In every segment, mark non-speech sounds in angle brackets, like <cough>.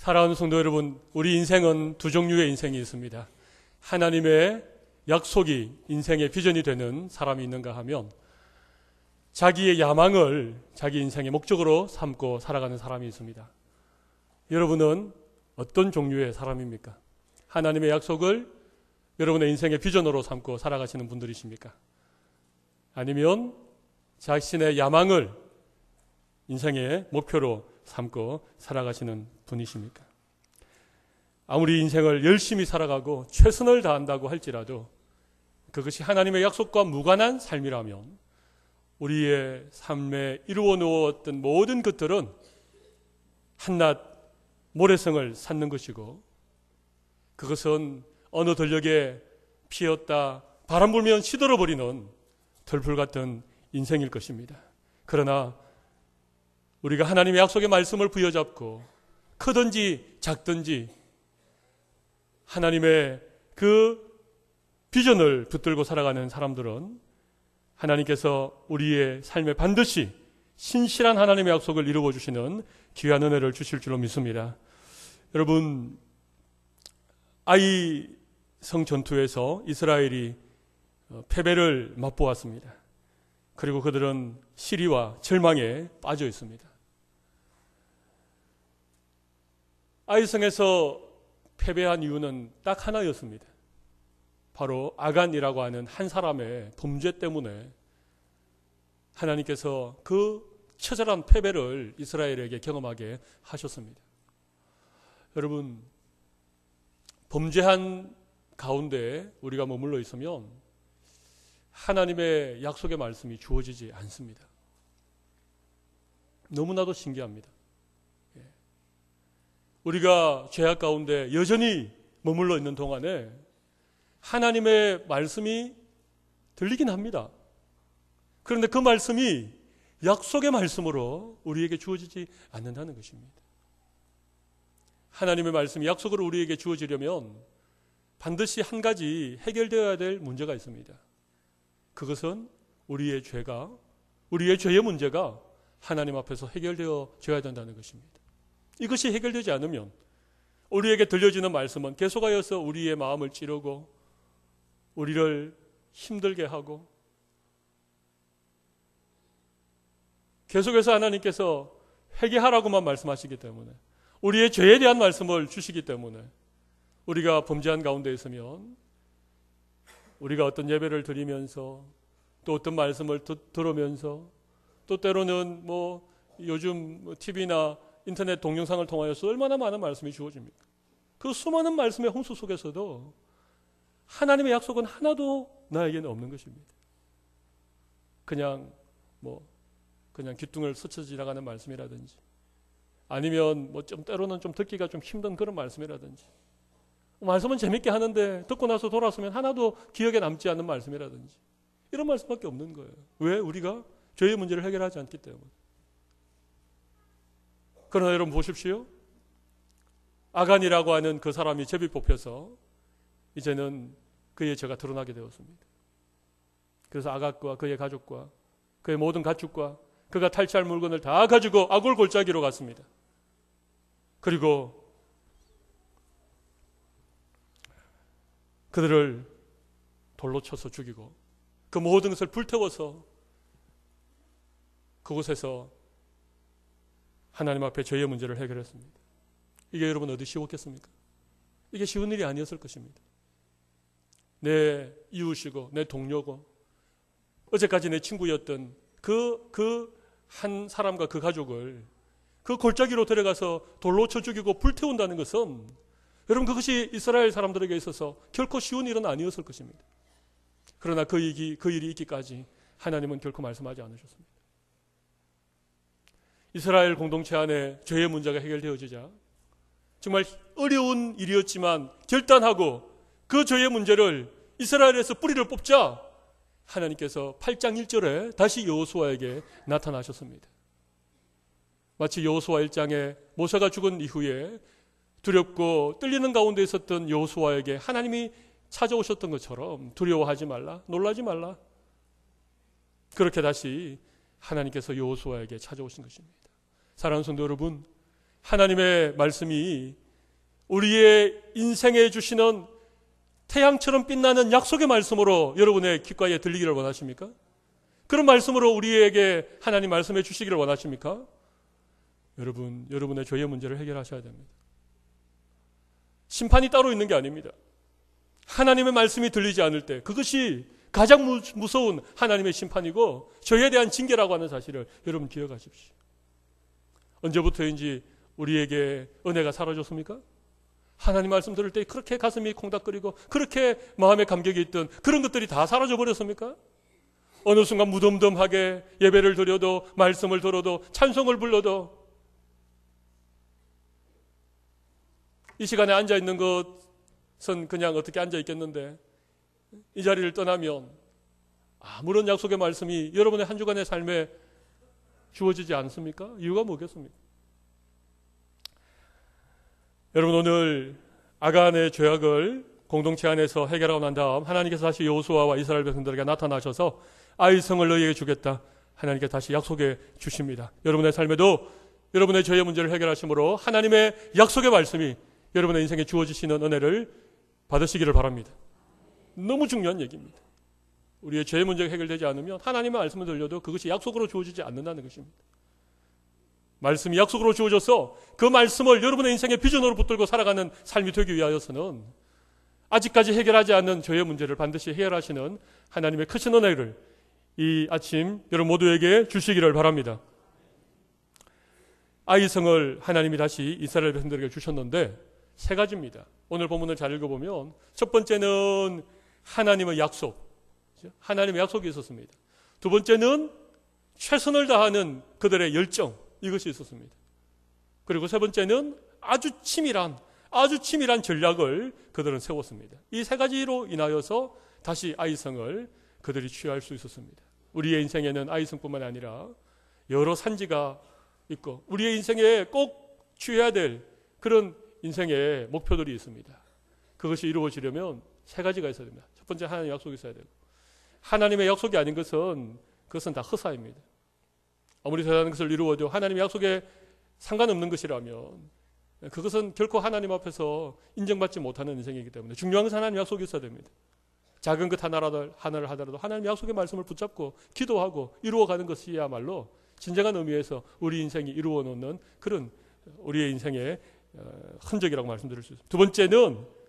사랑하는 성도 여러분, 우리 인생은 두 종류의 인생이 있습니다. 하나님의 약속이 인생의 비전이 되는 사람이 있는가 하면 자기의 야망을 자기 인생의 목적으로 삼고 살아가는 사람이 있습니다. 여러분은 어떤 종류의 사람입니까? 하나님의 약속을 여러분의 인생의 비전으로 삼고 살아가시는 분들이십니까? 아니면 자신의 야망을 인생의 목표로 삼고 살아가시는 분이십니까? 아무리 인생을 열심히 살아가고 최선을 다한다고 할지라도 그것이 하나님의 약속과 무관한 삶이라면 우리의 삶에 이루어 놓았던 모든 것들은 한낱 모래성을 쌓는 것이고 그것은 어느 들녘에 피었다 바람 불면 시들어 버리는 덜풀 같은 인생일 것입니다. 그러나 우리가 하나님의 약속의 말씀을 부여잡고 크든지 작든지 하나님의 그 비전을 붙들고 살아가는 사람들은 하나님께서 우리의 삶에 반드시 신실한 하나님의 약속을 이루어 주시는 귀한 은혜를 주실 줄로 믿습니다. 여러분 아이 성 전투에서 이스라엘이 어, 패배를 맛보았습니다. 그리고 그들은 시리와 절망에 빠져 있습니다. 아이성에서 패배한 이유는 딱 하나였습니다. 바로 아간이라고 하는 한 사람의 범죄 때문에 하나님께서 그 처절한 패배를 이스라엘에게 경험하게 하셨습니다. 여러분, 범죄한 가운데 우리가 머물러 있으면 하나님의 약속의 말씀이 주어지지 않습니다. 너무나도 신기합니다. 우리가 죄악 가운데 여전히 머물러 있는 동안에 하나님의 말씀이 들리긴 합니다. 그런데 그 말씀이 약속의 말씀으로 우리에게 주어지지 않는다는 것입니다. 하나님의 말씀이 약속으로 우리에게 주어지려면 반드시 한 가지 해결되어야 될 문제가 있습니다. 그것은 우리의 죄가, 우리의 죄의 문제가 하나님 앞에서 해결되어져야 된다는 것입니다. 이것이 해결되지 않으면 우리에게 들려지는 말씀은 계속하여서 우리의 마음을 찌르고 우리를 힘들게 하고 계속해서 하나님께서 회개하라고만 말씀하시기 때문에 우리의 죄에 대한 말씀을 주시기 때문에 우리가 범죄한 가운데 있으면 우리가 어떤 예배를 드리면서 또 어떤 말씀을 듣, 들으면서 또 때로는 뭐 요즘 TV나 뭐 인터넷 동영상을 통하여서 얼마나 많은 말씀이 주어집니까? 그 수많은 말씀의 홍수 속에서도 하나님의 약속은 하나도 나에게는 없는 것입니다. 그냥 뭐 그냥 귀뚱을 스쳐 지나가는 말씀이라든지 아니면 뭐 좀 때로는 좀 듣기가 좀 힘든 그런 말씀이라든지 말씀은 재밌게 하는데 듣고 나서 돌아서면 하나도 기억에 남지 않는 말씀이라든지 이런 말씀밖에 없는 거예요. 왜 우리가 죄의 문제를 해결하지 않기 때문에. 그러나 여러분 보십시오. 아간이라고 하는 그 사람이 제비 뽑혀서 이제는 그의 죄가 드러나게 되었습니다. 그래서 아각과 그의 가족과 그의 모든 가축과 그가 탈취할 물건을 다 가지고 아골 골짜기로 갔습니다. 그리고 그들을 돌로 쳐서 죽이고 그 모든 것을 불태워서 그곳에서 하나님 앞에 죄의 문제를 해결했습니다. 이게 여러분 어디 쉬웠겠습니까? 이게 쉬운 일이 아니었을 것입니다. 내 이웃이고 내 동료고 어제까지 내 친구였던 그 그 한 사람과 그 가족을 그 골짜기로 데려가서 돌로 쳐 죽이고 불태운다는 것은 여러분 그것이 이스라엘 사람들에게 있어서 결코 쉬운 일은 아니었을 것입니다. 그러나 그 일이, 그 일이 있기까지 하나님은 결코 말씀하지 않으셨습니다. 이스라엘 공동체 안에 죄의 문제가 해결되어지자 정말 어려운 일이었지만 결단하고 그 죄의 문제를 이스라엘에서 뿌리를 뽑자 하나님께서 8장 1절에 다시 여호수아에게 나타나셨습니다. 마치 여호수아 1장에 모세가 죽은 이후에 두렵고 떨리는 가운데 있었던 여호수아에게 하나님이 찾아오셨던 것처럼 두려워하지 말라, 놀라지 말라. 그렇게 다시 하나님께서 여호수아에게 찾아오신 것입니다. 사랑하는 성도 여러분, 하나님의 말씀이 우리의 인생에 주시는 태양처럼 빛나는 약속의 말씀으로 여러분의 귓가에 들리기를 원하십니까? 그런 말씀으로 우리에게 하나님 말씀해 주시기를 원하십니까? 여러분, 여러분의 죄의 문제를 해결하셔야 됩니다. 심판이 따로 있는 게 아닙니다. 하나님의 말씀이 들리지 않을 때 그것이 가장 무서운 하나님의 심판이고 저에 대한 징계라고 하는 사실을 여러분 기억하십시오. 언제부터인지 우리에게 은혜가 사라졌습니까? 하나님 말씀 들을 때 그렇게 가슴이 콩닥거리고 그렇게 마음에 감격이 있던 그런 것들이 다 사라져 버렸습니까? 어느 순간 무덤덤하게 예배를 드려도 말씀을 들어도 찬송을 불러도 이 시간에 앉아 있는 것은 그냥 어떻게 앉아 있겠는데 이 자리를 떠나면 아무런 약속의 말씀이 여러분의 한 주간의 삶에 주어지지 않습니까? 이유가 뭐겠습니까? 여러분 오늘 아간의 죄악을 공동체 안에서 해결하고 난 다음 하나님께서 다시 여호수아와 이스라엘 백성들에게 나타나셔서 아이성을 너희에게 주겠다. 하나님께 다시 약속해 주십니다. 여러분의 삶에도 여러분의 죄의 문제를 해결하심으로 하나님의 약속의 말씀이 여러분의 인생에 주어지시는 은혜를 받으시기를 바랍니다. 너무 중요한 얘기입니다. 우리의 죄 문제가 해결되지 않으면 하나님의 말씀을 들려도 그것이 약속으로 주어지지 않는다는 것입니다. 말씀이 약속으로 주어져서 그 말씀을 여러분의 인생의 비전으로 붙들고 살아가는 삶이 되기 위하여서는 아직까지 해결하지 않는 죄의 문제를 반드시 해결하시는 하나님의 크신 은혜를 이 아침 여러분 모두에게 주시기를 바랍니다. 아이성을 하나님이 다시 이스라엘 백성들에게 주셨는데 세 가지입니다. 오늘 본문을 잘 읽어보면 첫 번째는 하나님의 약속, 하나님의 약속이 있었습니다. 두 번째는 최선을 다하는 그들의 열정, 이것이 있었습니다. 그리고 세 번째는 아주 치밀한, 아주 치밀한 전략을 그들은 세웠습니다. 이 세 가지로 인하여서 다시 아이성을 그들이 취할 수 있었습니다. 우리의 인생에는 아이성뿐만 아니라 여러 산지가 있고 우리의 인생에 꼭 취해야 될 그런 인생의 목표들이 있습니다. 그것이 이루어지려면 세 가지가 있어야 됩니다. 번째 하나님의 약속이 있어야 되고 하나님의 약속이 아닌 것은 그것은 다 허사입니다. 아무리 대단한 것을 이루어도 하나님의 약속에 상관없는 것이라면 그것은 결코 하나님 앞에서 인정받지 못하는 인생이기 때문에 중요한 것은 하나님의 약속이 있어야 됩니다. 작은 것 하나라도, 하나를 하더라도 하나님의 약속의 말씀을 붙잡고 기도하고 이루어가는 것이야말로 진정한 의미에서 우리 인생이 이루어 놓는 그런 우리의 인생의 어, 흔적이라고 말씀드릴 수 있습니다. 두 번째는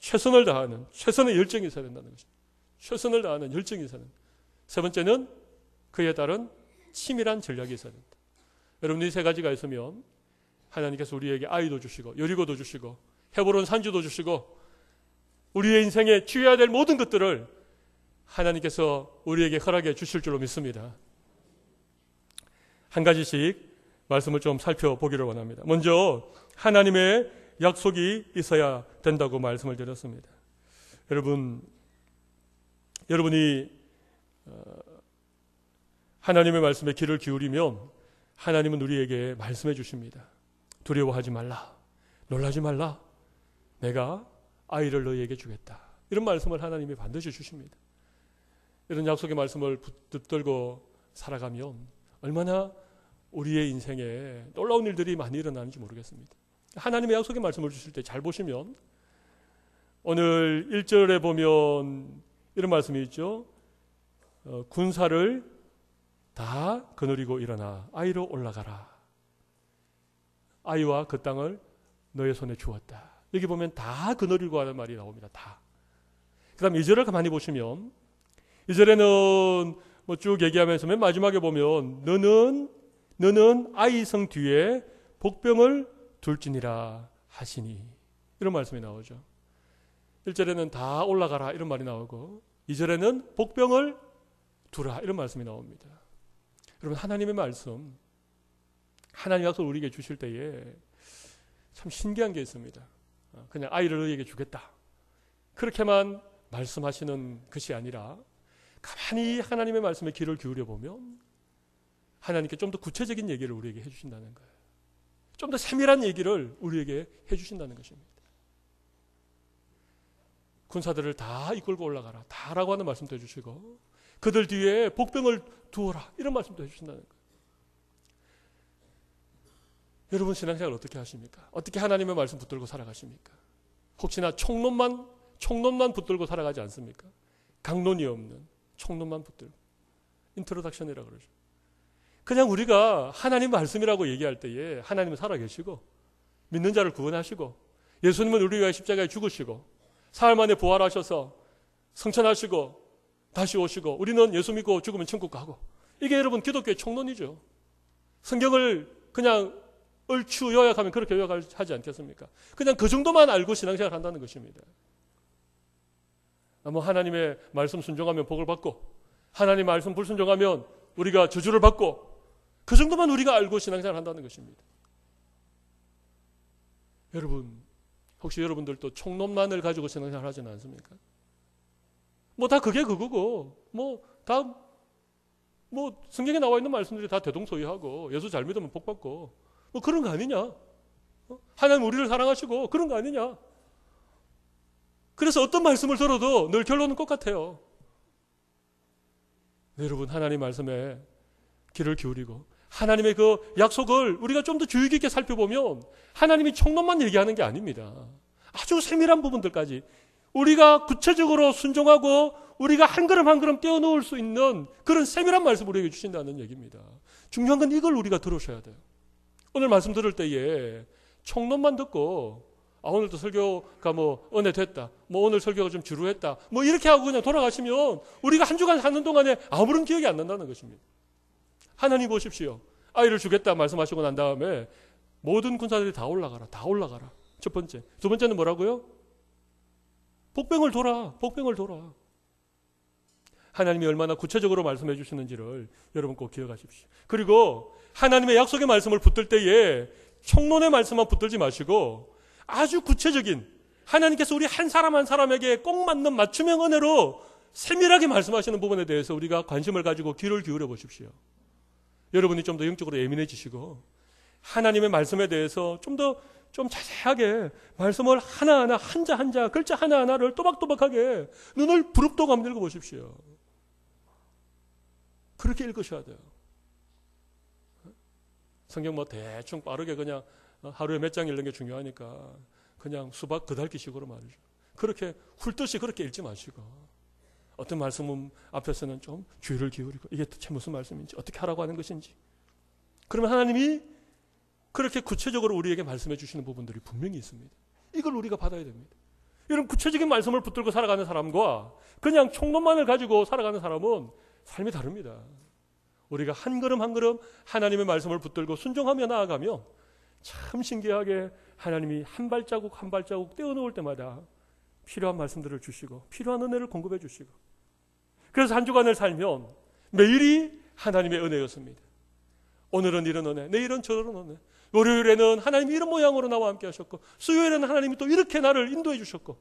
최선을 다하는 최선의 열정이 있어야 된다는 것입니다. 최선을 다하는 열정이 있어야 된다. 세 번째는 그에 따른 치밀한 전략이 있어야 된다. 여러분 이 세 가지가 있으면 하나님께서 우리에게 아이도 주시고 여리고도 주시고 해보론산지도 주시고 우리의 인생에 취해야 될 모든 것들을 하나님께서 우리에게 허락해 주실 줄로 믿습니다. 한 가지씩 말씀을 좀 살펴보기를 원합니다. 먼저 하나님의 약속이 있어야 된다고 말씀을 드렸습니다. 여러분, 여러분이 어, 하나님의 말씀에 귀를 기울이면 하나님은 우리에게 말씀해 주십니다. 두려워하지 말라. 놀라지 말라. 내가 아이를 너희에게 주겠다. 이런 말씀을 하나님이 반드시 주십니다. 이런 약속의 말씀을 붙들고 살아가면 얼마나 우리의 인생에 놀라운 일들이 많이 일어나는지 모르겠습니다. 하나님의 약속의 말씀을 주실 때 잘 보시면 오늘 1절에 보면 이런 말씀이 있죠. 어, 군사를 다 거느리고 일어나 아이로 올라가라. 아이와 그 땅을 너의 손에 주었다. 여기 보면 다 거느리고 하는 말이 나옵니다. 다. 그 다음 2절을 가만히 보시면 2절에는 뭐 쭉 얘기하면서 맨 마지막에 보면 너는 너는 아이성 뒤에 복병을 둘지니라 하시니 이런 말씀이 나오죠. 1절에는 다 올라가라 이런 말이 나오고 2절에는 복병을 두라 이런 말씀이 나옵니다. 여러분 하나님의 말씀 하나님 약속 우리에게 주실 때에 참 신기한 게 있습니다. 어, 그냥 아이를 너에게 주겠다. 그렇게만 말씀하시는 것이 아니라 가만히 하나님의 말씀에 귀를 기울여 보면 하나님께 좀 더 구체적인 얘기를 우리에게 해주신다는 거예요. 좀더 세밀한 얘기를 우리에게 해주신다는 것입니다. 군사들을 다 이끌고 올라가라. 다라고 하는 말씀도 해주시고, 그들 뒤에 복병을 두어라. 이런 말씀도 해주신다는 거예요. 여러분 신앙생활 어떻게 하십니까? 어떻게 하나님의 말씀 붙들고 살아가십니까? 혹시나 총론만, 총론만 붙들고 살아가지 않습니까? 강론이 없는 총론만 붙들고. 인트로덕션이라고 그러죠. 그냥 우리가 하나님 말씀이라고 얘기할 때에 하나님은 살아계시고 믿는 자를 구원하시고 예수님은 우리 위해 십자가에 죽으시고 사흘 만에 부활하셔서 성천하시고 다시 오시고 우리는 예수 믿고 죽으면 천국 가고 이게 여러분 기독교의 총론이죠. 성경을 그냥 얼추 요약하면 그렇게 요약하지 않겠습니까? 그냥 그 정도만 알고 신앙생활 한다는 것입니다. 아 하나님의 말씀 순종하면 복을 받고 하나님 말씀 불순종하면 우리가 저주를 받고 그 정도만 우리가 알고 신앙생활 한다는 것입니다. 여러분, 혹시 여러분들도 총론만을 가지고 신앙생활 하지는 않습니까? 뭐 다 그게 그거고, 뭐 다, 뭐 성경에 나와 있는 말씀들이 다 대동소이하고, 예수 잘 믿으면 복받고, 뭐 그런 거 아니냐? 어? 하나님 우리를 사랑하시고, 그런 거 아니냐? 그래서 어떤 말씀을 들어도 늘 결론은 똑같아요. 여러분, 하나님 말씀에 귀를 기울이고, 하나님의 그 약속을 우리가 좀 더 주의 깊게 살펴보면 하나님이 총론만 얘기하는 게 아닙니다. 아주 세밀한 부분들까지 우리가 구체적으로 순종하고 우리가 한 걸음 한 걸음 떼어놓을 수 있는 그런 세밀한 말씀을 우리에게 주신다는 얘기입니다. 중요한 건 이걸 우리가 들으셔야 돼요. 오늘 말씀 들을 때에 총론만 듣고 아 오늘도 설교가 뭐 은혜 됐다. 뭐 오늘 설교가 좀 지루했다. 뭐 이렇게 하고 그냥 돌아가시면 우리가 한 주간 사는 동안에 아무런 기억이 안 난다는 것입니다. 하나님 보십시오. 아이를 주겠다 말씀하시고 난 다음에 모든 군사들이 다 올라가라. 다 올라가라. 첫 번째. 두 번째는 뭐라고요? 복병을 돌아. 복병을 돌아. 하나님이 얼마나 구체적으로 말씀해 주시는지를 여러분 꼭 기억하십시오. 그리고 하나님의 약속의 말씀을 붙들 때에 총론의 말씀만 붙들지 마시고 아주 구체적인 하나님께서 우리 한 사람 한 사람에게 꼭 맞는 맞춤형 은혜로 세밀하게 말씀하시는 부분에 대해서 우리가 관심을 가지고 귀를 기울여 보십시오. 여러분이 좀 더 영적으로 예민해지시고 하나님의 말씀에 대해서 좀 더좀 좀 자세하게 말씀을 하나하나 한자 한자 글자 하나하나를 또박또박하게 눈을 부릅뜨고 한번 읽어보십시오. 그렇게 읽으셔야 돼요. 성경 뭐 대충 빠르게 그냥 하루에 몇 장 읽는 게 중요하니까 그냥 수박 그달기식으로 말이죠. 그렇게 훌듯이 그렇게 읽지 마시고 어떤 말씀 은 앞에서는 좀 주의를 기울이고 이게 대체 무슨 말씀인지 어떻게 하라고 하는 것인지 그러면 하나님이 그렇게 구체적으로 우리에게 말씀해 주시는 부분들이 분명히 있습니다. 이걸 우리가 받아야 됩니다. 이런 구체적인 말씀을 붙들고 살아가는 사람과 그냥 총론만을 가지고 살아가는 사람은 삶이 다릅니다. 우리가 한 걸음 한 걸음 하나님의 말씀을 붙들고 순종하며 나아가면 참 신기하게 하나님이 한 발자국 한 발자국 떼어놓을 때마다 필요한 말씀들을 주시고 필요한 은혜를 공급해 주시고 그래서 한 주간을 살면 매일이 하나님의 은혜였습니다. 오늘은 이런 은혜, 내일은 저런 은혜. 월요일에는 하나님 이런 이 모양으로 나와 함께 하셨고 수요일에는 하나님이 또 이렇게 나를 인도해 주셨고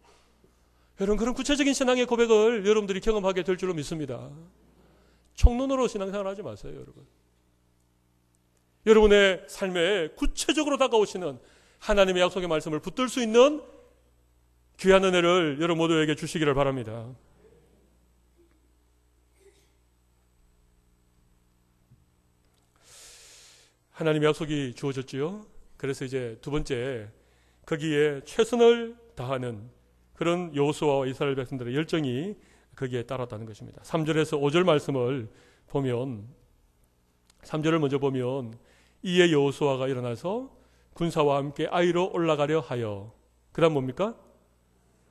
여러분 그런 구체적인 신앙의 고백을 여러분들이 경험하게 될 줄로 믿습니다. 청론으로 신앙생활 하지 마세요, 여러분. 여러분의 삶에 구체적으로 다가오시는 하나님의 약속의 말씀을 붙들 수 있는 귀한 은혜를 여러분 모두에게 주시기를 바랍니다. 하나님의 약속이 주어졌지요. 그래서 이제 두 번째 거기에 최선을 다하는 그런 여호수아와 이스라엘 백성들의 열정이 거기에 따랐다는 것입니다. 3절에서 5절 말씀을 보면 3절을 먼저 보면 이에 여호수아가 일어나서 군사와 함께 아이로 올라가려 하여 그다음 뭡니까?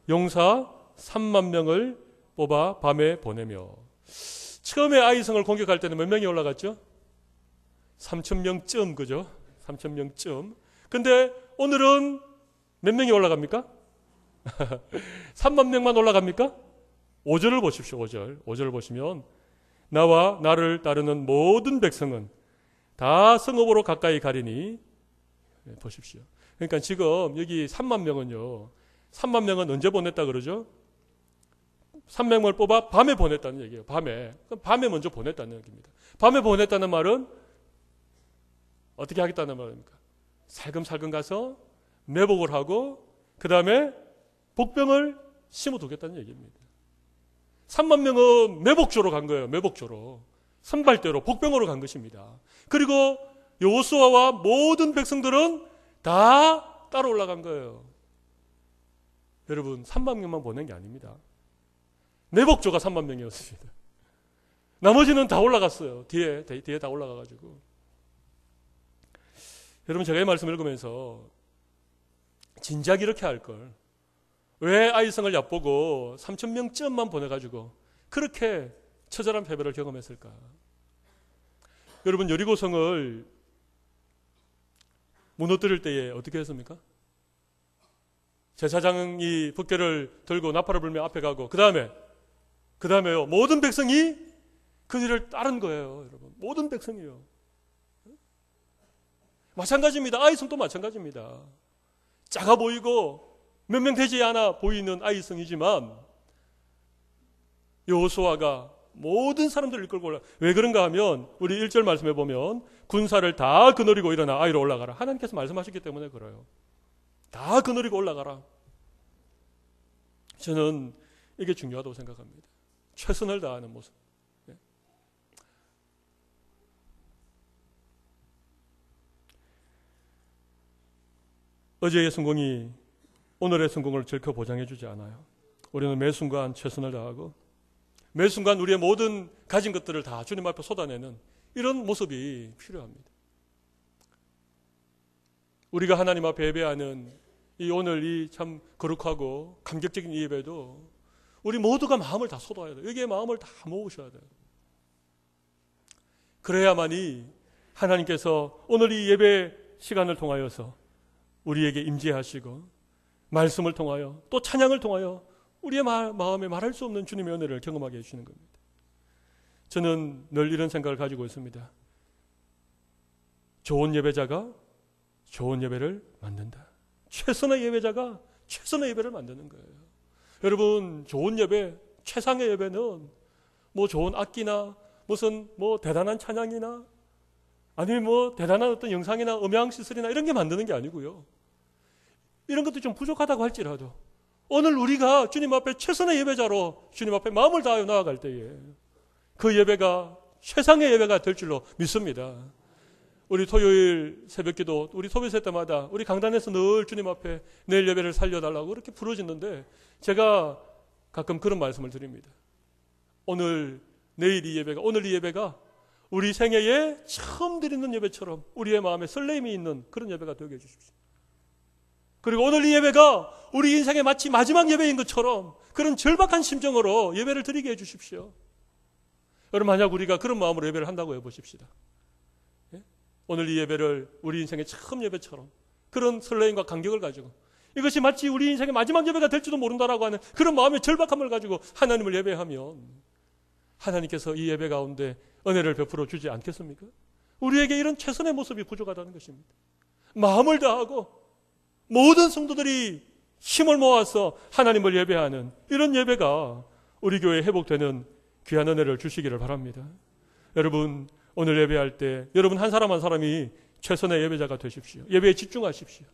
용사 3만 명을 뽑아 밤에 보내며 처음에 아이성을 공격할 때는 몇 명이 올라갔죠? 3천 명쯤 그죠? 3천 명쯤. 근데 오늘은 몇 명이 올라갑니까? 3만 <laughs> 명만 올라갑니까? 5절을 보십시오. 5절. 5절을 보시면 나와 나를 따르는 모든 백성은 다 성읍으로 가까이 가리니 네, 보십시오. 그러니까 지금 여기 3만 명은요. 3만 명은 언제 보냈다 그러죠? 3 0명을 뽑아 밤에 보냈다는 얘기예요. 밤에. 밤에 먼저 보냈다는 얘기입니다. 밤에 보냈다는 말은 어떻게 하겠다는 말입니까? 살금살금 가서 매복을 하고 그 다음에 복병을 심어두겠다는 얘기입니다. 3만 명은 매복조로 간 거예요. 매복조로. 선발대로 복병으로 간 것입니다. 그리고 여호수아와 모든 백성들은 다 따라 올라간 거예요. 여러분 3만 명만 보낸 게 아닙니다. 내복조가 3만 명이었습니다. <laughs> 나머지는 다 올라갔어요. 뒤에 뒤에 다 올라가 가지고. 여러분 제가 이 말씀을 읽으면서 진작 이렇게 할 걸. 왜 아이성을 얕보고 3천 명쯤만 보내 가지고 그렇게 처절한 패배를 경험했을까? 여러분 여리고성을 무너뜨릴 때에 어떻게 했습니까? 제사장이 북교를 들고 나팔을 불며 앞에 가고 그 다음에 그 다음에요 모든 백성이 그 뒤를 따른 거예요 여러분 모든 백성이요 마찬가지입니다 아이성도 마찬가지입니다 작아 보이고 몇 명 되지 않아 보이는 아이성이지만 요호수아가 모든 사람들을 이끌고 올라. 왜 그런가 하면 우리 일절 말씀해 보면 군사를 다 거느리고 일어나 아이로 올라가라. 하나님께서 말씀하셨기 때문에 그래요. 다 거느리고 그 올라가라. 저는 이게 중요하다고 생각합니다. 최선을 다하는 모습. 예. 어제의 성공이 오늘의 성공을 절코 보장해주지 않아요. 우리는 매 순간 최선을 다하고 매 순간 우리의 모든 가진 것들을 다 주님 앞에 쏟아내는 이런 모습이 필요합니다. 우리가 하나님 앞에 예배하는 이 오늘 이 참 거룩하고 감격적인 이 예배도 우리 모두가 마음을 다 쏟아야 돼요. 여기에 마음을 다 모으셔야 돼요. 그래야만이 하나님께서 오늘 이 예배 시간을 통하여서 우리에게 임재하시고 말씀을 통하여 또 찬양을 통하여 우리의 마음에 말할 수 없는 주님의 은혜를 경험하게 해주시는 겁니다. 저는 늘 이런 생각을 가지고 있습니다. 좋은 예배자가 좋은 예배를 만든다. 최선의 예배자가 최선의 예배를 만드는 거예요. 여러분, 좋은 예배, 최상의 예배는 뭐 좋은 악기나 무슨 뭐 대단한 찬양이나 아니면 뭐 대단한 어떤 영상이나 음향 시설이나 이런 게 만드는 게 아니고요. 이런 것도 좀 부족하다고 할지라도 오늘 우리가 주님 앞에 최선의 예배자로 주님 앞에 마음을 다하여 나아갈 때에 그 예배가 최상의 예배가 될 줄로 믿습니다. 우리 토요일 새벽 기도, 우리 소비세 때마다 우리 강단에서 늘 주님 앞에 내일 예배를 살려달라고 그렇게 부르짖는데 제가 가끔 그런 말씀을 드립니다. 오늘, 내일 이 예배가, 오늘 이 예배가 우리 생애에 처음 드리는 예배처럼 우리의 마음에 설레임이 있는 그런 예배가 되게 해주십시오. 그리고 오늘 이 예배가 우리 인생의 마치 마지막 예배인 것처럼 그런 절박한 심정으로 예배를 드리게 해주십시오. 여러분, 만약 우리가 그런 마음으로 예배를 한다고 해보십시다. 오늘 이 예배를 우리 인생의 처음 예배처럼 그런 설레임과 감격을 가지고 이것이 마치 우리 인생의 마지막 예배가 될지도 모른다라고 하는 그런 마음의 절박함을 가지고 하나님을 예배하면 하나님께서 이 예배 가운데 은혜를 베풀어 주지 않겠습니까? 우리에게 이런 최선의 모습이 부족하다는 것입니다. 마음을 다하고 모든 성도들이 힘을 모아서 하나님을 예배하는 이런 예배가 우리 교회에 회복되는 귀한 은혜를 주시기를 바랍니다. 여러분, 오늘 예배할 때 여러분 한 사람 한 사람이 최선의 예배자가 되십시오. 예배에 집중하십시오.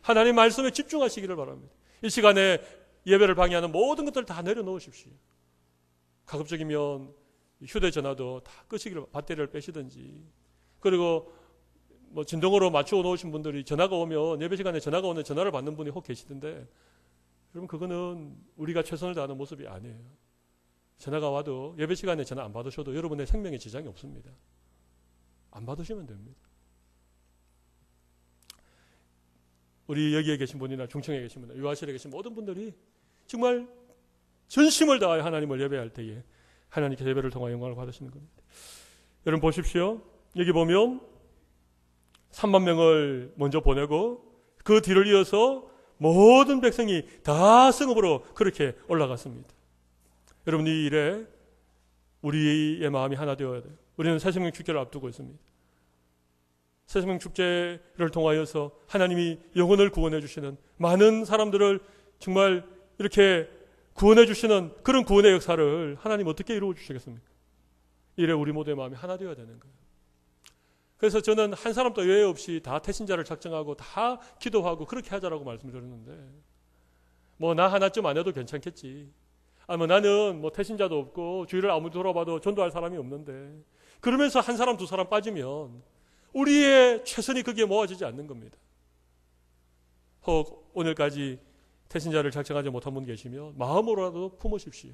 하나님 말씀에 집중하시기를 바랍니다. 이 시간에 예배를 방해하는 모든 것들 을다 내려놓으십시오. 가급적이면 휴대전화도 다 끄시기를 배터리를 빼시든지 그리고 뭐 진동으로 맞추어 놓으신 분들이 전화가 오면 예배 시간에 전화가 오는 전화를 받는 분이 혹 계시던데 여러분 그거는 우리가 최선을 다하는 모습이 아니에요. 전화가 와도 예배 시간에 전화 안 받으셔도 여러분의 생명에 지장이 없습니다. 안 받으시면 됩니다. 우리 여기에 계신 분이나 중청에 계신 분이나 유아실에 계신 모든 분들이 정말 전심을 다하여 하나님을 예배할 때에 하나님께 예배를 통하여 영광을 받으시는 겁니다. 여러분 보십시오. 여기 보면 3만 명을 먼저 보내고 그 뒤를 이어서 모든 백성이 다 성읍으로 그렇게 올라갔습니다. 여러분 이 일에 우리의 마음이 하나 되어야 돼요. 우리는 새생명 축제를 앞두고 있습니다. 새생명 축제를 통하여서 하나님이 영혼을 구원해 주시는 많은 사람들을 정말 이렇게 구원해 주시는 그런 구원의 역사를 하나님 어떻게 이루어 주시겠습니까? 이래 우리 모두의 마음이 하나 되어야 되는 거예요. 그래서 저는 한 사람도 예외 없이 다 태신자를 작정하고 다 기도하고 그렇게 하자라고 말씀드렸는데 뭐 나 하나쯤 안 해도 괜찮겠지. 아뭐 나는 뭐 태신자도 없고 주위를 아무리 돌아봐도 전도할 사람이 없는데 그러면서 한 사람 두 사람 빠지면 우리의 최선이 그게 모아지지 않는 겁니다. 혹 오늘까지 태신자를 작성하지 못한 분 계시면 마음으로라도 품으십시오.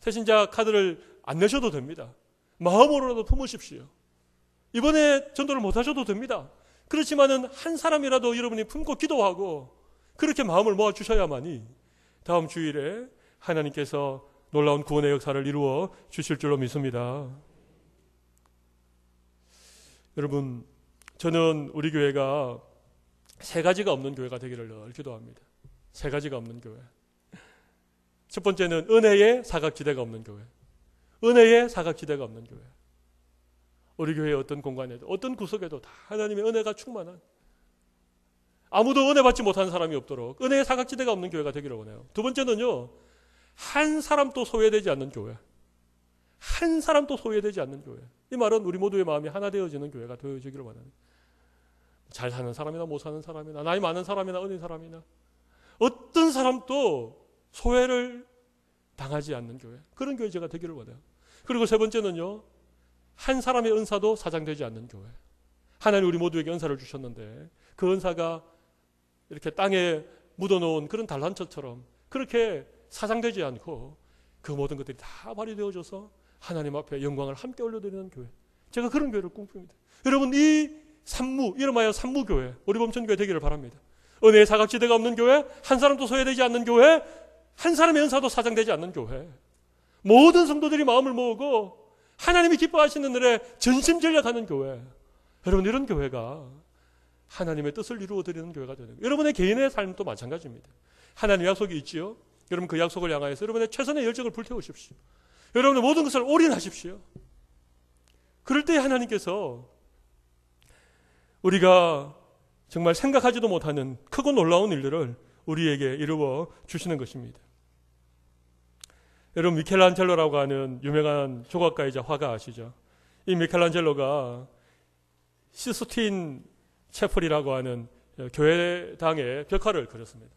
태신자 카드를 안 내셔도 됩니다. 마음으로라도 품으십시오. 이번에 전도를 못 하셔도 됩니다. 그렇지만은 한 사람이라도 여러분이 품고 기도하고 그렇게 마음을 모아 주셔야만이 다음 주일에 하나님께서 놀라운 구원의 역사를 이루어 주실 줄로 믿습니다. 여러분, 저는 우리 교회가 세 가지가 없는 교회가 되기를 늘 기도합니다. 세 가지가 없는 교회. 첫 번째는 은혜의 사각지대가 없는 교회. 은혜의 사각지대가 없는 교회. 우리 교회의 어떤 공간에도, 어떤 구석에도 다 하나님의 은혜가 충만한 아무도 은혜 받지 못한 사람이 없도록 은혜의 사각지대가 없는 교회가 되기를 원해요. 두 번째는요, 한 사람도 소외되지 않는 교회. 한 사람도 소외되지 않는 교회. 이 말은 우리 모두의 마음이 하나 되어지는 교회가 되어지기를 원니다잘 사는 사람이나 못 사는 사람이나 나이 많은 사람이나 어린 사람이나 어떤 사람도 소외를 당하지 않는 교회. 그런 교회 제가 되기를 원해요. 그리고 세 번째는요. 한 사람의 은사도 사장되지 않는 교회. 하나님 우리 모두에게 은사를 주셨는데 그 은사가 이렇게 땅에 묻어놓은 그런 달란처처럼 그렇게 사장되지 않고 그 모든 것들이 다 발휘되어져서 하나님 앞에 영광을 함께 올려드리는 교회. 제가 그런 교회를 꿈꿉니다. 여러분 이 산무 이름하여 산무교회 우리범천교회 되기를 바랍니다. 은혜의 사각지대가 없는 교회, 한 사람도 소외되지 않는 교회, 한 사람의 은사도 사장되지 않는 교회. 모든 성도들이 마음을 모으고 하나님이 기뻐하시는 일에 전심 전력하는 교회. 여러분 이런 교회가 하나님의 뜻을 이루어 드리는 교회가 되는 거예요. 여러분의 개인의 삶도 마찬가지입니다. 하나님 약속이 있지요. 여러분 그 약속을 향하여서 여러분의 최선의 열정을 불태우십시오. 여러분의 모든 것을 올인하십시오. 그럴 때 하나님께서 우리가 정말 생각하지도 못하는 크고 놀라운 일들을 우리에게 이루어 주시는 것입니다. 여러분 미켈란젤로라고 하는 유명한 조각가이자 화가 아시죠? 이 미켈란젤로가 시스틴 채플이라고 하는 교회당의 벽화를 그렸습니다.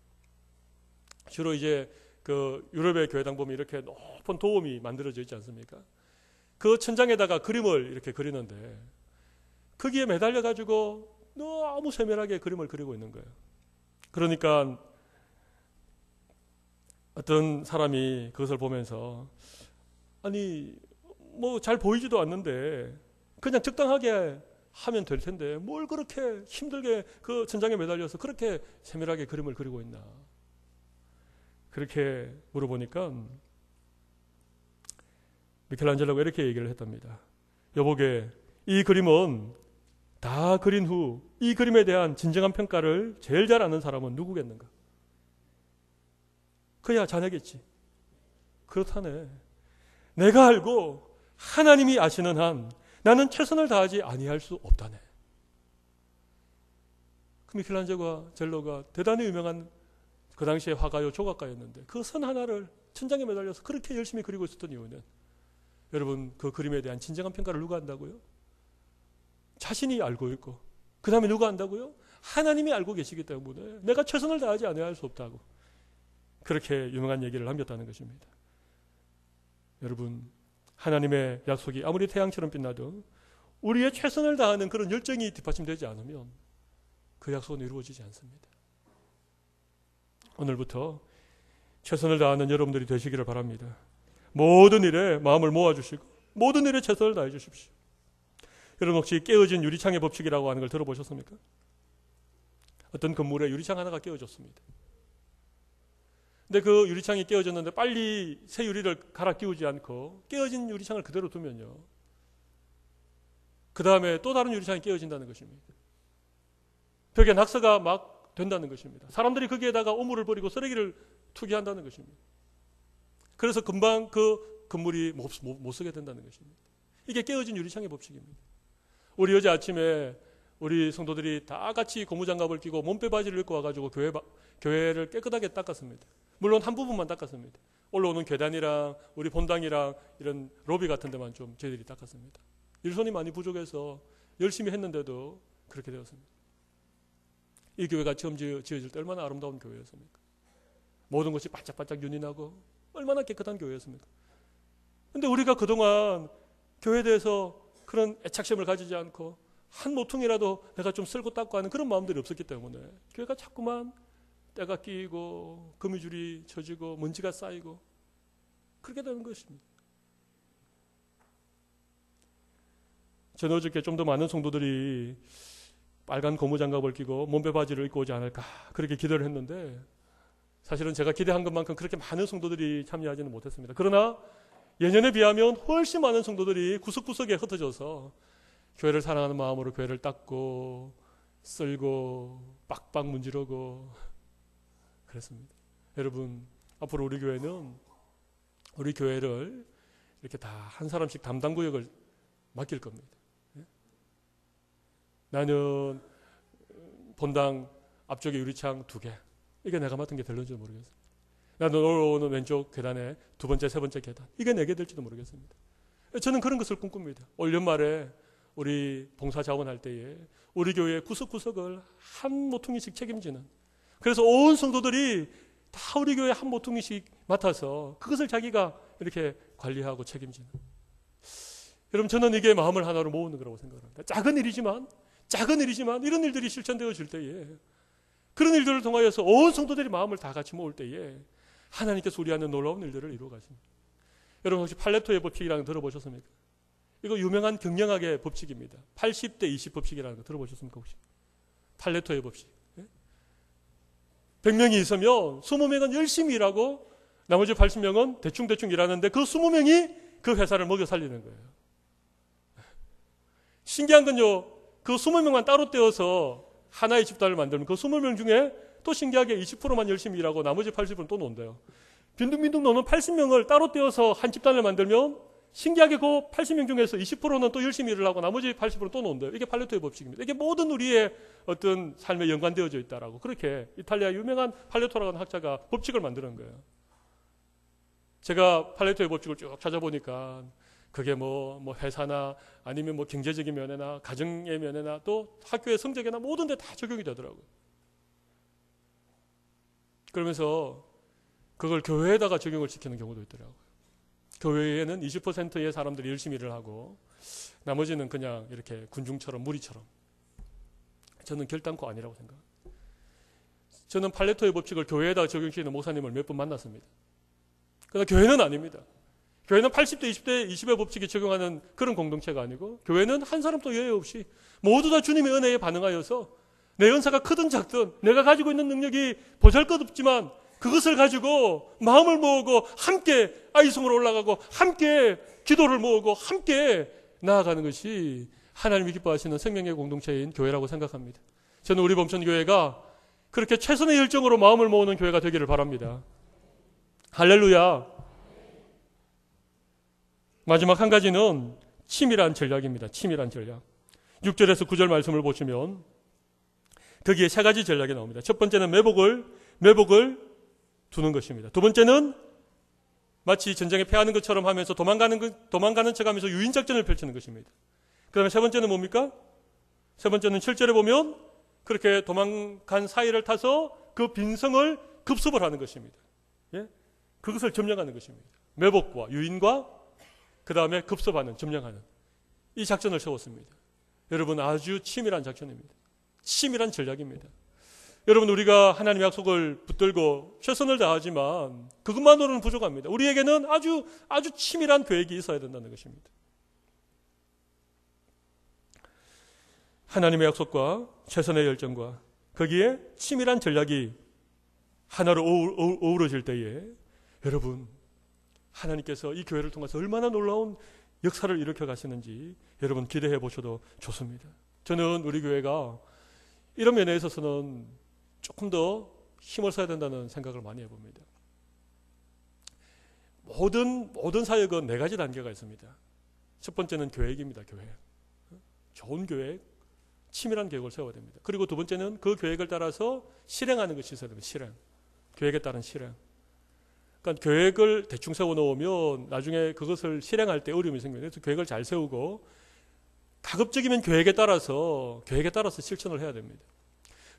주로 이제 그 유럽의 교회당 보면 이렇게 싶은 도움이 만들어져 있지 않습니까? 그 천장에다가 그림을 이렇게 그리는데 거기에 매달려 가지고 너무 세밀하게 그림을 그리고 있는 거예요. 그러니까 어떤 사람이 그것을 보면서 아니 뭐 잘 보이지도 않는데 그냥 적당하게 하면 될 텐데 뭘 그렇게 힘들게 그 천장에 매달려서 그렇게 세밀하게 그림을 그리고 있나 그렇게 물어보니까 미켈란젤로가 이렇게 얘기를 했답니다. 여보게, 이 그림은 다 그린 후 이 그림에 대한 진정한 평가를 제일 잘 아는 사람은 누구겠는가? 그야 자네겠지. 그렇다네. 내가 알고 하나님이 아시는 한 나는 최선을 다하지 아니할 수 없다네. 그 미켈란젤로가 젤로가 대단히 유명한 그 당시에 화가요 조각가였는데 그 선 하나를 천장에 매달려서 그렇게 열심히 그리고 있었던 이유는 여러분 그 그림에 대한 진정한 평가를 누가 한다고요? 자신이 알고 있고 그 다음에 누가 한다고요? 하나님이 알고 계시기 때문에 내가 최선을 다하지 않아야 할 수 없다고 그렇게 유명한 얘기를 남겼다는 것입니다. 여러분 하나님의 약속이 아무리 태양처럼 빛나도 우리의 최선을 다하는 그런 열정이 뒷받침되지 않으면 그 약속은 이루어지지 않습니다. 오늘부터 최선을 다하는 여러분들이 되시기를 바랍니다. 모든 일에 마음을 모아주시고 모든 일에 최선을 다해 주십시오. 여러분 혹시 깨어진 유리창의 법칙이라고 하는 걸 들어보셨습니까? 어떤 건물에 유리창 하나가 깨어졌습니다. 근데 그 유리창이 깨어졌는데 빨리 새 유리를 갈아 끼우지 않고 깨어진 유리창을 그대로 두면요. 그 다음에 또 다른 유리창이 깨어진다는 것입니다. 벽에 낙서가 막 된다는 것입니다. 사람들이 거기에다가 오물을 버리고 쓰레기를 투기한다는 것입니다. 그래서 금방 그 건물이 못, 못 쓰게 된다는 것입니다. 이게 깨어진 유리창의 법칙입니다. 우리 어제 아침에 우리 성도들이 다 같이 고무장갑을 끼고 몸빼 바지를 입고 와가지고 교회, 교회를 깨끗하게 닦았습니다. 물론 한 부분만 닦았습니다. 올라오는 계단이랑 우리 본당이랑 이런 로비 같은 데만 좀 저희들이 닦았습니다. 일손이 많이 부족해서 열심히 했는데도 그렇게 되었습니다. 이 교회가 처음 지어질 때 얼마나 아름다운 교회였습니까? 모든 것이 바짝바짝 윤인하고 얼마나 깨끗한 교회였습니까? 근데 우리가 그동안 교회에 대해서 그런 애착심을 가지지 않고 한 모퉁이라도 내가 좀 쓸고 닦고 하는 그런 마음들이 없었기 때문에 교회가 자꾸만 때가 끼고 거미줄이 쳐지고 먼지가 쌓이고 그렇게 되는 것입니다. 저는 어저께 좀 더 많은 성도들이 빨간 고무장갑을 끼고 몸빼 바지를 입고 오지 않을까 그렇게 기대를 했는데 사실은 제가 기대한 것만큼 그렇게 많은 성도들이 참여하지는 못했습니다. 그러나 예년에 비하면 훨씬 많은 성도들이 구석구석에 흩어져서 교회를 사랑하는 마음으로 교회를 닦고 쓸고 빡빡 문지르고 그랬습니다. 여러분 앞으로 우리 교회는 우리 교회를 이렇게 다 한 사람씩 담당 구역을 맡길 겁니다. 나는 예? 본당 앞쪽에 유리창 두 개, 이게 내가 맡은 게 별로인 줄 모르겠어요. 나는 오는 왼쪽 계단에 두 번째, 세 번째 계단. 이게 내게 될지도 모르겠습니다. 저는 그런 것을 꿈꿉니다. 올 연말에 우리 봉사 자원할 때에 우리 교회 구석구석을 한 모퉁이씩 책임지는 그래서 온 성도들이 다 우리 교회 한 모퉁이씩 맡아서 그것을 자기가 이렇게 관리하고 책임지는 여러분 저는 이게 마음을 하나로 모으는 거라고 생각합니다. 작은 일이지만 작은 일이지만 이런 일들이 실천되어 질 때에 그런 일들을 통하여서 온 성도들이 마음을 다 같이 모을 때에 하나님께서 우리 안에 놀라운 일들을 이루어 가십니다. 여러분 혹시 팔레토의 법칙이라는 거 들어보셨습니까? 이거 유명한 경영학의 법칙입니다. 80대 20 법칙이라는 거 들어보셨습니까 혹시? 팔레토의 법칙. 100명이 예? 있으면 20명은 열심히 일하고 나머지 80명은 대충대충 일하는데 그 20명이 그 회사를 먹여 살리는 거예요. 신기한 건요, 그 20명만 따로 떼어서 하나의 집단을 만들면 그 스물 명 중에 또 신기하게 20%만 열심히 일하고 나머지 80%는 또 논대요. 빈둥빈둥 노는 80명을 따로 떼어서 한 집단을 만들면 신기하게 그 80명 중에서 20%는 또 열심히 일을 하고 나머지 80%는 또 논대요. 이게 팔레토의 법칙입니다. 이게 모든 우리의 어떤 삶에 연관되어져 있다라고 그렇게 이탈리아 유명한 팔레토라고 하는 학자가 법칙을 만드는 거예요. 제가 팔레토의 법칙을 쭉 찾아보니까 그게 뭐, 뭐 회사나 아니면 뭐 경제적인 면에나 가정의 면에나 또 학교의 성적이나 모든 데 다 적용이 되더라고요. 그러면서 그걸 교회에다가 적용을 시키는 경우도 있더라고요. 교회에는 20%의 사람들이 열심히 일을 하고 나머지는 그냥 이렇게 군중처럼 무리처럼 저는 결단코 아니라고 생각합니다. 저는 팔레토의 법칙을 교회에다 적용시키는 목사님을 몇 번 만났습니다. 그러나 교회는 아닙니다. 교회는 80대 20대 20의 법칙이 적용하는 그런 공동체가 아니고 교회는 한 사람도 예외 없이 모두 다 주님의 은혜에 반응하여서 내 연사가 크든 작든 내가 가지고 있는 능력이 보잘것없지만 그것을 가지고 마음을 모으고 함께 아이성으로 올라가고 함께 기도를 모으고 함께 나아가는 것이 하나님이 기뻐하시는 생명의 공동체인 교회라고 생각합니다. 저는 우리 범천교회가 그렇게 최선의 열정으로 마음을 모으는 교회가 되기를 바랍니다. 할렐루야. 마지막 한 가지는 치밀한 전략입니다. 치밀한 전략. 6절에서 9절 말씀을 보시면 거기에 세 가지 전략이 나옵니다. 첫 번째는 매복을 매복을 두는 것입니다. 두 번째는 마치 전쟁에 패하는 것처럼 하면서 도망가는 도망가는 척하면서 유인 작전을 펼치는 것입니다. 그다음에 세 번째는 뭡니까? 세 번째는 7절에 보면 그렇게 도망간 사이를 타서 그 빈성을 급습을 하는 것입니다. 예? 그것을 점령하는 것입니다. 매복과 유인과 그 다음에 급소하는 점령하는 이 작전을 세웠습니다. 여러분 아주 치밀한 작전입니다. 치밀한 전략입니다. 여러분 우리가 하나님의 약속을 붙들고 최선을 다하지만 그것만으로는 부족합니다. 우리에게는 아주 아주 치밀한 계획이 있어야 된다는 것입니다. 하나님의 약속과 최선의 열정과 거기에 치밀한 전략이 하나로 어우러질 때에 여러분 하나님께서 이 교회를 통해서 얼마나 놀라운 역사를 일으켜 가시는지 여러분 기대해 보셔도 좋습니다. 저는 우리 교회가 이런 면에 있어서는 조금 더 힘을 써야 된다는 생각을 많이 해봅니다. 모든 모든 사역은 네 가지 단계가 있습니다. 첫 번째는 교획입니다. 교획, 좋은 교획, 치밀한 계획을 세워야 됩니다. 그리고 두 번째는 그교획을 따라서 실행하는 것이 있어야 됩니다. 실행, 교획에 따른 실행. 그러니까 계획을 대충 세워놓으면 나중에 그것을 실행할 때 어려움이 생겨요. 그래서 계획을 잘 세우고 가급적이면 계획에 따라서 계획에 따라서 실천을 해야 됩니다.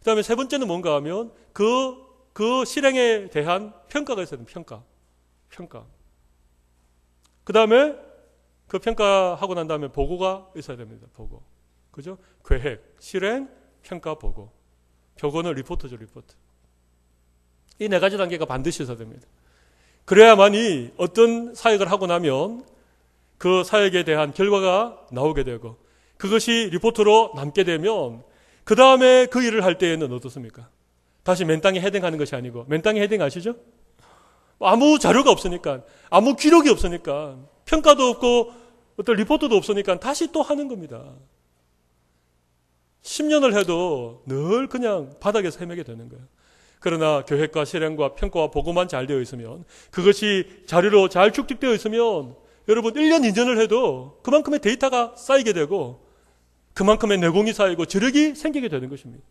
그다음에 세 번째는 뭔가 하면 그그 그 실행에 대한 평가가 있어야 됩니다. 평가, 평가. 그다음에 그 평가하고 난 다음에 보고가 있어야 됩니다. 보고, 그죠? 계획, 실행, 평가, 보고. 보고는 리포트죠, 리포트. 이 네 가지 단계가 반드시 있어야 됩니다. 그래야만이 어떤 사역을 하고 나면 그 사역에 대한 결과가 나오게 되고 그것이 리포트로 남게 되면 그 다음에 그 일을 할 때에는 어떻습니까? 다시 맨 땅에 헤딩하는 것이 아니고 맨 땅에 헤딩 아시죠? 아무 자료가 없으니까 아무 기록이 없으니까 평가도 없고 어떤 리포트도 없으니까 다시 또 하는 겁니다. 10년을 해도 늘 그냥 바닥에서 헤매게 되는 거예요. 그러나 계획과 실행과 평가와 보고만 잘 되어 있으면 그것이 자료로 잘 축적되어 있으면 여러분 1년 이전을 해도 그만큼의 데이터가 쌓이게 되고 그만큼의 내공이 쌓이고 저력이 생기게 되는 것입니다.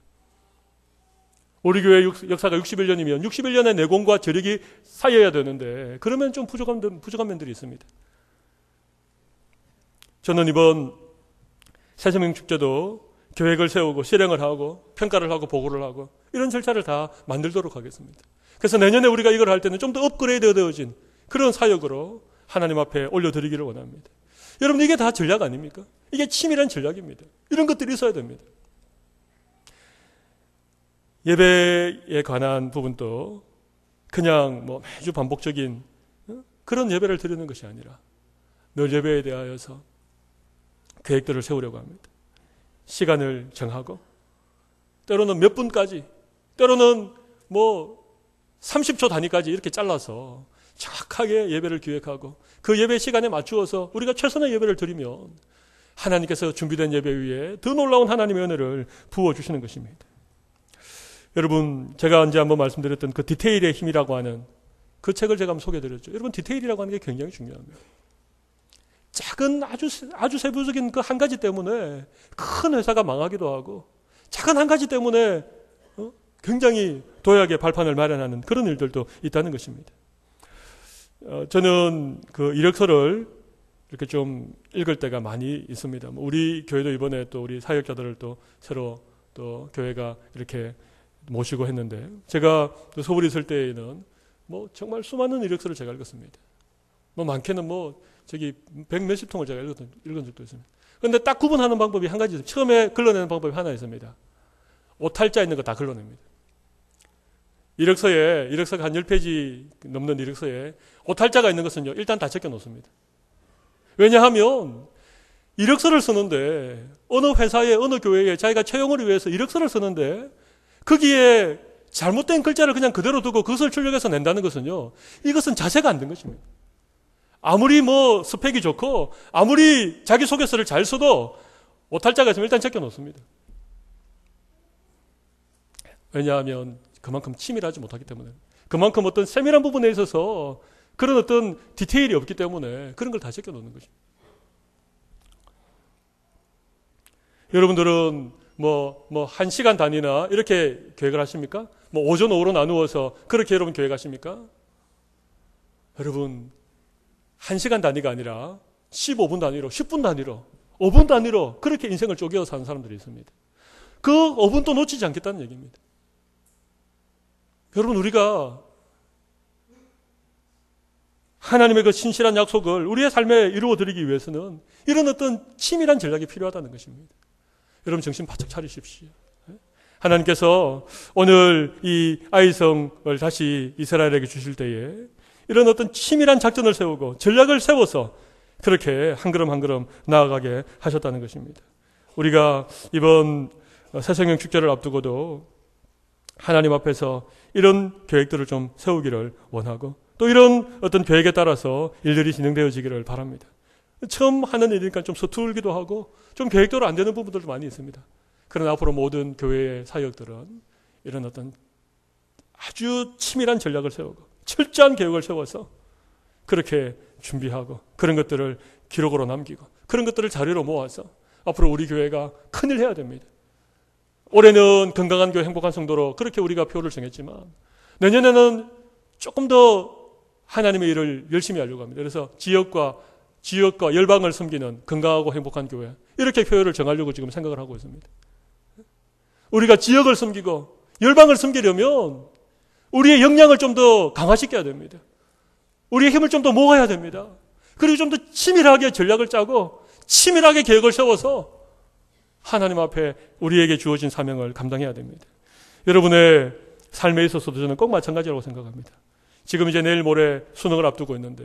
우리 교회 역사가 61년이면 61년의 내공과 저력이 쌓여야 되는데 그러면 좀 부족한, 부족한 면들이 있습니다. 저는 이번 새생명 축제도 계획을 세우고 실행을 하고 평가를 하고 보고를 하고 이런 절차를 다 만들도록 하겠습니다. 그래서 내년에 우리가 이걸 할 때는 좀 더 업그레이드 되어진 그런 사역으로 하나님 앞에 올려드리기를 원합니다. 여러분 이게 다 전략 아닙니까? 이게 치밀한 전략입니다. 이런 것들이 있어야 됩니다. 예배에 관한 부분도 그냥 뭐 매주 반복적인 어? 그런 예배를 드리는 것이 아니라 늘 예배에 대하여서 계획들을 세우려고 합니다. 시간을 정하고 때로는 몇 분까지 때로는 뭐 30초 단위까지 이렇게 잘라서 정확하게 예배를 기획하고 그 예배 시간에 맞추어서 우리가 최선의 예배를 드리면 하나님께서 준비된 예배 위에 더 놀라운 하나님의 은혜를 부어주시는 것입니다. 여러분, 제가 언제 한번 말씀드렸던 그 디테일의 힘이라고 하는 그 책을 제가 한번 소개해드렸죠. 여러분, 디테일이라고 하는 게 굉장히 중요합니다. 작은 아주 아주 세부적인 그 한 가지 때문에 큰 회사가 망하기도 하고 작은 한 가지 때문에 어? 굉장히 도약의 발판을 마련하는 그런 일들도 있다는 것입니다. 어, 저는 그 이력서를 이렇게 좀 읽을 때가 많이 있습니다. 뭐 우리 교회도 이번에 또 우리 사역자들을 또 새로 또 교회가 이렇게 모시고 했는데 제가 서울에 있을 때에는 뭐 정말 수많은 이력서를 제가 읽었습니다. 뭐 많게는 뭐 저기 백 몇십 통을 제가 읽었던, 읽은 적도 있습니다. 그런데 딱 구분하는 방법이 한 가지 있습니다. 처음에 걸러내는 방법이 하나 있습니다. 오탈자 있는 거 다 걸러냅니다. 이력서에, 이력서가 한 10페이지 넘는 이력서에 오탈자가 있는 것은요, 일단 다 적혀 놓습니다. 왜냐하면 이력서를 쓰는데 어느 회사에 어느 교회에 자기가 채용을 위해서 이력서를 쓰는데 거기에 잘못된 글자를 그냥 그대로 두고 그것을 출력해서 낸다는 것은요 이것은 자세가 안 된 것입니다. 아무리 뭐 스펙이 좋고 아무리 자기소개서를 잘 써도 오탈자가 있으면 일단 제껴놓습니다. 왜냐하면 그만큼 치밀하지 못하기 때문에 그만큼 어떤 세밀한 부분에 있어서 그런 어떤 디테일이 없기 때문에 그런 걸다 제껴놓는 것입니다. 여러분들은 뭐, 뭐, 한 시간 단위나 이렇게 계획을 하십니까? 뭐, 오전, 오후로 나누어서 그렇게 여러분 계획하십니까? 여러분, 1시간 단위가 아니라 15분 단위로, 10분 단위로, 5분 단위로 그렇게 인생을 쪼개어 사는 사람들이 있습니다. 그 5분도 놓치지 않겠다는 얘기입니다. 여러분, 우리가 하나님의 그 신실한 약속을 우리의 삶에 이루어드리기 위해서는 이런 어떤 치밀한 전략이 필요하다는 것입니다. 여러분, 정신 바짝 차리십시오. 예? 하나님께서 오늘 이 아이성을 다시 이스라엘에게 주실 때에 이런 어떤 치밀한 작전을 세우고 전략을 세워서 그렇게 한 걸음 한 걸음 나아가게 하셨다는 것입니다. 우리가 이번 새생명 축제를 앞두고도 하나님 앞에서 이런 계획들을 좀 세우기를 원하고 또 이런 어떤 계획에 따라서 일들이 진행되어지기를 바랍니다. 처음 하는 일이니까 좀 서툴기도 하고 좀 계획대로 안 되는 부분들도 많이 있습니다. 그러나 앞으로 모든 교회의 사역들은 이런 어떤 아주 치밀한 전략을 세우고 철저한 계획을 세워서 그렇게 준비하고 그런 것들을 기록으로 남기고 그런 것들을 자료로 모아서 앞으로 우리 교회가 큰일 해야 됩니다. 올해는 건강한 교회 행복한 성도로 그렇게 우리가 표를 정했지만 내년에는 조금 더 하나님의 일을 열심히 하려고 합니다. 그래서 지역과 지역과 열방을 섬기는 건강하고 행복한 교회 이렇게 표현을 정하려고 지금 생각을 하고 있습니다. 우리가 지역을 섬기고 열방을 섬기려면 우리의 역량을 좀 더 강화시켜야 됩니다. 우리의 힘을 좀 더 모아야 됩니다. 그리고 좀 더 치밀하게 전략을 짜고 치밀하게 계획을 세워서 하나님 앞에 우리에게 주어진 사명을 감당해야 됩니다. 여러분의 삶에 있어서도 저는 꼭 마찬가지라고 생각합니다. 지금 이제 내일 모레 수능을 앞두고 있는데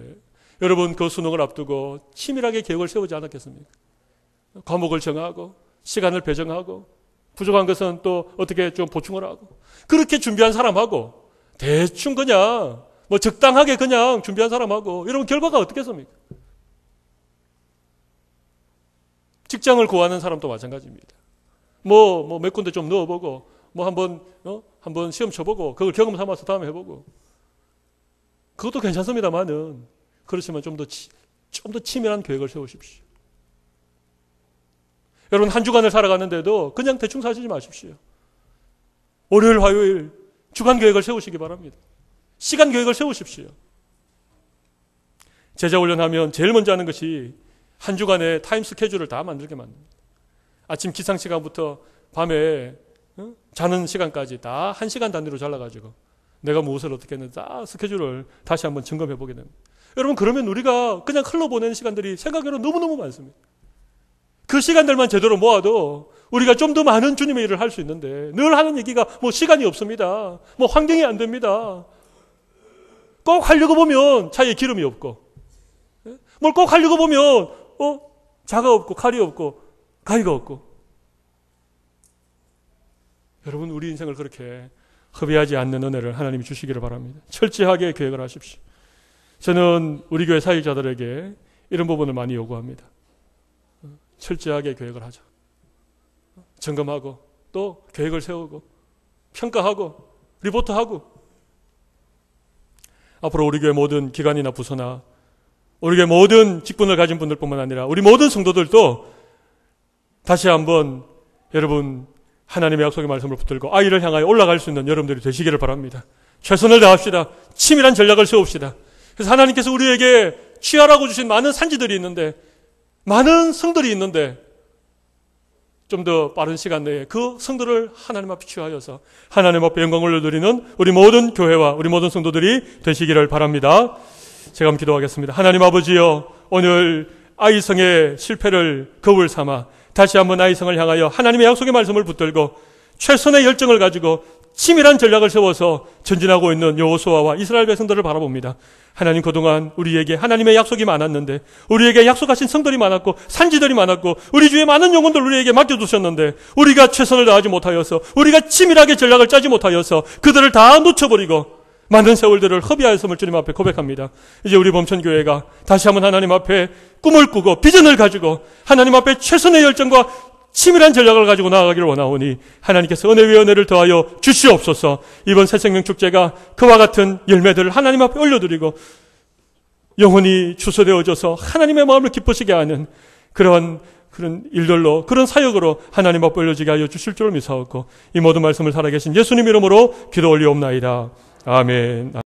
여러분 그 수능을 앞두고 치밀하게 계획을 세우지 않았겠습니까? 과목을 정하고 시간을 배정하고 부족한 것은 또 어떻게 좀 보충을 하고 그렇게 준비한 사람하고 대충 그냥 뭐 적당하게 그냥 준비한 사람하고 이러분 결과가 어떻겠습니까? 직장을 구하는 사람도 마찬가지입니다. 뭐 뭐 몇 군데 좀 넣어보고 뭐 한번 어? 한번 시험 쳐보고 그걸 경험 삼아서 다음에 해보고 그것도 괜찮습니다만은 그렇지만 좀더 좀 더 치밀한 계획을 세우십시오. 여러분 한 주간을 살아가는데도 그냥 대충 사시지 마십시오. 월요일, 화요일 주간 계획을 세우시기 바랍니다. 시간 계획을 세우십시오. 제자 훈련하면 제일 먼저 하는 것이 한 주간의 타임 스케줄을 다 만들게 만듭니다. 아침 기상 시간부터 밤에 자는 시간까지 다 한 시간 단위로 잘라가지고 내가 무엇을 어떻게 했는지 다 스케줄을 다시 한번 점검해 보게 됩니다. 여러분 그러면 우리가 그냥 흘러보내는 시간들이 생각으로 너무너무 많습니다. 그 시간들만 제대로 모아도 우리가 좀 더 많은 주님의 일을 할 수 있는데 늘 하는 얘기가 뭐 시간이 없습니다. 뭐 환경이 안 됩니다. 꼭 하려고 보면 차에 기름이 없고 예? 뭘꼭 하려고 보면 어 자가 없고 칼이 없고 가위가 없고 여러분 우리 인생을 그렇게 허비하지 않는 은혜를 하나님이 주시기를 바랍니다. 철저하게 계획을 하십시오. 저는 우리 교회 사역자들에게 이런 부분을 많이 요구합니다. 철저하게 계획을 하죠 점검하고 또 계획을 세우고 평가하고 리포트하고 앞으로 우리 교회 모든 기관이나 부서나 우리 교회 모든 직분을 가진 분들뿐만 아니라 우리 모든 성도들도 다시 한번 여러분 하나님의 약속의 말씀을 붙들고 아이를 향하여 올라갈 수 있는 여러분들이 되시기를 바랍니다. 최선을 다합시다. 치밀한 전략을 세웁시다. 그래서 하나님께서 우리에게 취하라고 주신 많은 산지들이 있는데 많은 성들이 있는데 좀더 빠른 시간 내에 그 성도를 하나님 앞에 취하여서 하나님 앞에 영광을 누리는 우리 모든 교회와 우리 모든 성도들이 되시기를 바랍니다. 제가 한번 기도하겠습니다. 하나님 아버지여 오늘 아이성의 실패를 거울 삼아 다시 한번 아이성을 향하여 하나님의 약속의 말씀을 붙들고 최선의 열정을 가지고 치밀한 전략을 세워서 전진하고 있는 여호수아와 이스라엘 백성들을 바라봅니다. 하나님 그동안 우리에게 하나님의 약속이 많았는데 우리에게 약속하신 성들이 많았고 산지들이 많았고 우리 주의 많은 영혼들 우리에게 맡겨두셨는데 우리가 최선을 다하지 못하여서 우리가 치밀하게 전략을 짜지 못하여서 그들을 다 놓쳐버리고 많은 세월들을 허비하였음을 주님 앞에 고백합니다. 이제 우리 범천교회가 다시 한번 하나님 앞에 꿈을 꾸고 비전을 가지고 하나님 앞에 최선의 열정과 치밀한 전략을 가지고 나아가기를 원하오니 하나님께서 은혜 위 은혜를 더하여 주시옵소서 이번 새생명 축제가 그와 같은 열매들을 하나님 앞에 올려드리고 영혼이 주소되어져서 하나님의 마음을 기쁘시게 하는 그러한 그런 일들로 그런 사역으로 하나님 앞에 올려지게 하여 주실 줄 믿사옵고 이 모든 말씀을 살아계신 예수님 이름으로 기도 올리옵나이다. 아멘.